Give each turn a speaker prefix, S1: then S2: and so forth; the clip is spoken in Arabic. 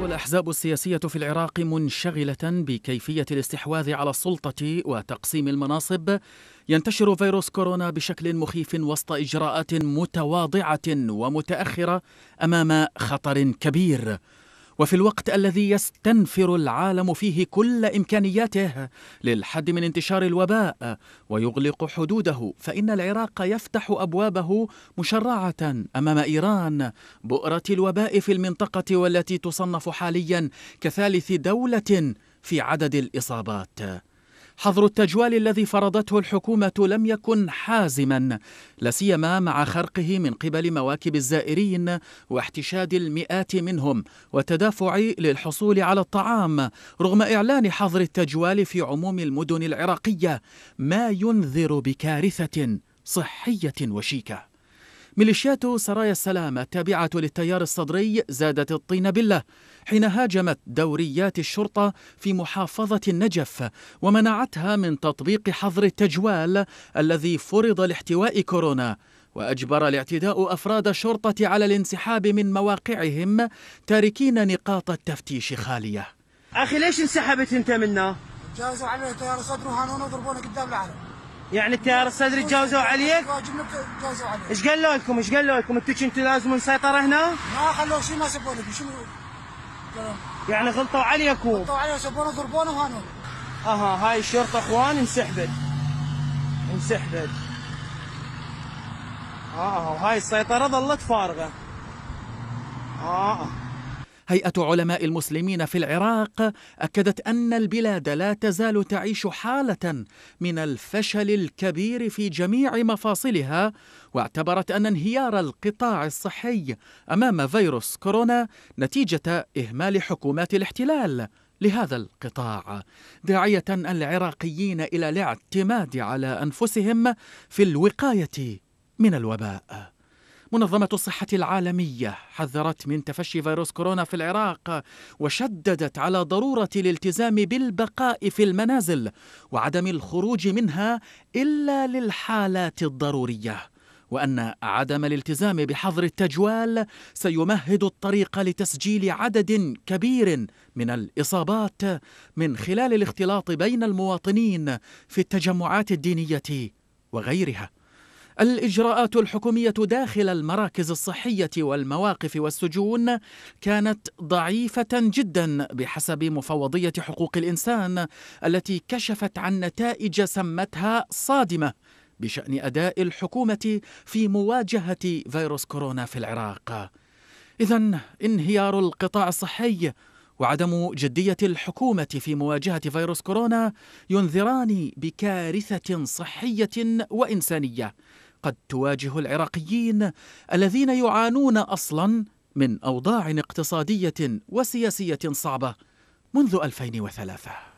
S1: والأحزاب السياسية في العراق منشغلة بكيفية الاستحواذ على السلطة وتقسيم المناصب ينتشر فيروس كورونا بشكل مخيف وسط إجراءات متواضعة ومتأخرة أمام خطر كبير وفي الوقت الذي يستنفر العالم فيه كل امكانياته للحد من انتشار الوباء ويغلق حدوده فان العراق يفتح ابوابه مشرعه امام ايران بؤره الوباء في المنطقه والتي تصنف حاليا كثالث دوله في عدد الاصابات حظر التجوال الذي فرضته الحكومة لم يكن حازما لاسيما مع خرقه من قبل مواكب الزائرين واحتشاد المئات منهم والتدافع للحصول على الطعام رغم إعلان حظر التجوال في عموم المدن العراقية ما ينذر بكارثة صحية وشيكة ميليشيات سرايا السلام التابعة للتيار الصدري زادت الطين بلة حين هاجمت دوريات الشرطة في محافظة النجف ومنعتها من تطبيق حظر التجوال الذي فرض لاحتواء كورونا وأجبر الاعتداء أفراد الشرطة على الانسحاب من مواقعهم تاركين نقاط التفتيش خالية أخي ليش انسحبت أنت منا؟ جازوا علينا تيار صدره وهانونا ضربونا قدام العالم يعني التيار الصدري تجاوزوا عليك؟ تجاوزوا عليك ايش قالوا لكم؟ ايش قالوا لكم؟ انتم كنتوا لازم نسيطرة هنا؟ ما خلوه شيء ما سبوا لكم شنو يعني غلطوا عليكم غلطوا علي سبونا ضربونا وهانونا اها هاي الشرطة اخوان انسحبت انسحبت اه وهاي آه، السيطرة ظلت فارغة اه, آه. هيئة علماء المسلمين في العراق أكدت أن البلاد لا تزال تعيش حالة من الفشل الكبير في جميع مفاصلها واعتبرت أن انهيار القطاع الصحي أمام فيروس كورونا نتيجة إهمال حكومات الاحتلال لهذا القطاع داعية العراقيين إلى الاعتماد على أنفسهم في الوقاية من الوباء منظمة الصحة العالمية حذرت من تفشي فيروس كورونا في العراق وشددت على ضرورة الالتزام بالبقاء في المنازل وعدم الخروج منها إلا للحالات الضرورية وأن عدم الالتزام بحظر التجوال سيمهد الطريق لتسجيل عدد كبير من الإصابات من خلال الاختلاط بين المواطنين في التجمعات الدينية وغيرها الإجراءات الحكومية داخل المراكز الصحية والمواقف والسجون كانت ضعيفة جدا بحسب مفوضية حقوق الإنسان التي كشفت عن نتائج سمتها صادمة بشأن أداء الحكومة في مواجهة فيروس كورونا في العراق. إذا انهيار القطاع الصحي وعدم جدية الحكومة في مواجهة فيروس كورونا ينذران بكارثة صحية وإنسانية قد تواجه العراقيين الذين يعانون اصلا من اوضاع اقتصاديه وسياسيه صعبه منذ 2003